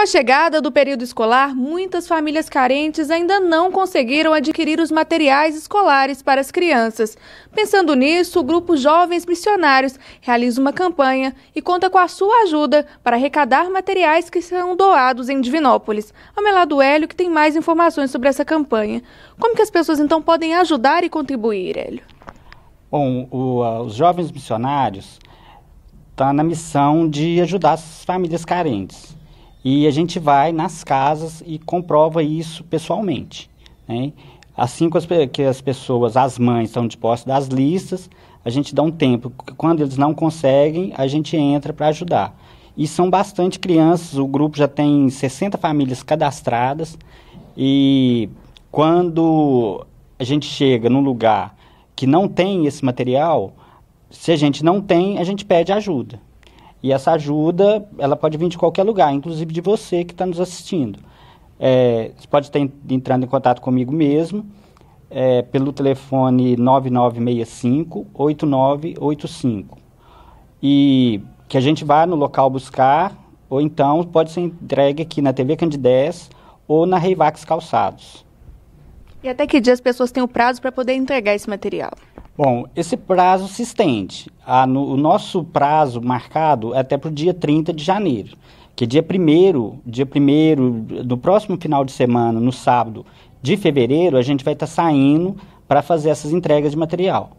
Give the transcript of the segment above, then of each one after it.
Com a chegada do período escolar, muitas famílias carentes ainda não conseguiram adquirir os materiais escolares para as crianças. Pensando nisso, o grupo Jovens Missionários realiza uma campanha e conta com a sua ajuda para arrecadar materiais que serão doados em Divinópolis. Ao meu lado, Hélio, que tem mais informações sobre essa campanha. Como que as pessoas então podem ajudar e contribuir, Hélio? Bom, o, os Jovens Missionários está na missão de ajudar as famílias carentes e a gente vai nas casas e comprova isso pessoalmente. Né? Assim que as, pessoas, as mães, estão de posse das listas, a gente dá um tempo. Quando eles não conseguem, a gente entra para ajudar. E são bastante crianças, o grupo já tem 60 famílias cadastradas. E quando a gente chega num lugar que não tem esse material, se a gente não tem, a gente pede ajuda. E essa ajuda, ela pode vir de qualquer lugar, inclusive de você que está nos assistindo. É, você pode estar entrando em contato comigo mesmo é, pelo telefone 9965-8985. E que a gente vá no local buscar, ou então pode ser entregue aqui na TV Candidez ou na Reivax Calçados. E até que dia as pessoas têm o prazo para poder entregar esse material? Bom, esse prazo se estende. A, no, o nosso prazo marcado é até para o dia 30 de janeiro. Que dia 1 dia 1 do próximo final de semana, no sábado de fevereiro, a gente vai estar tá saindo para fazer essas entregas de material.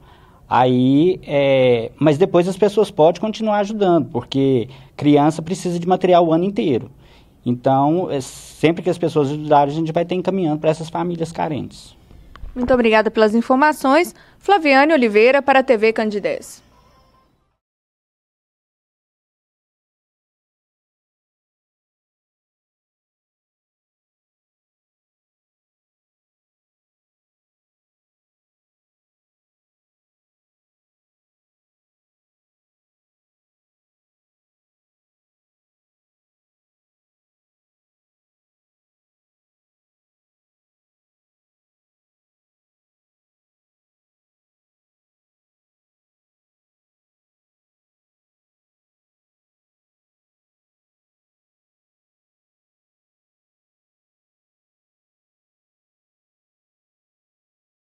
Aí, é, mas depois as pessoas podem continuar ajudando, porque criança precisa de material o ano inteiro. Então, é, sempre que as pessoas ajudarem, a gente vai ter encaminhando para essas famílias carentes. Muito obrigada pelas informações. Flaviane Oliveira, para a TV Candidez.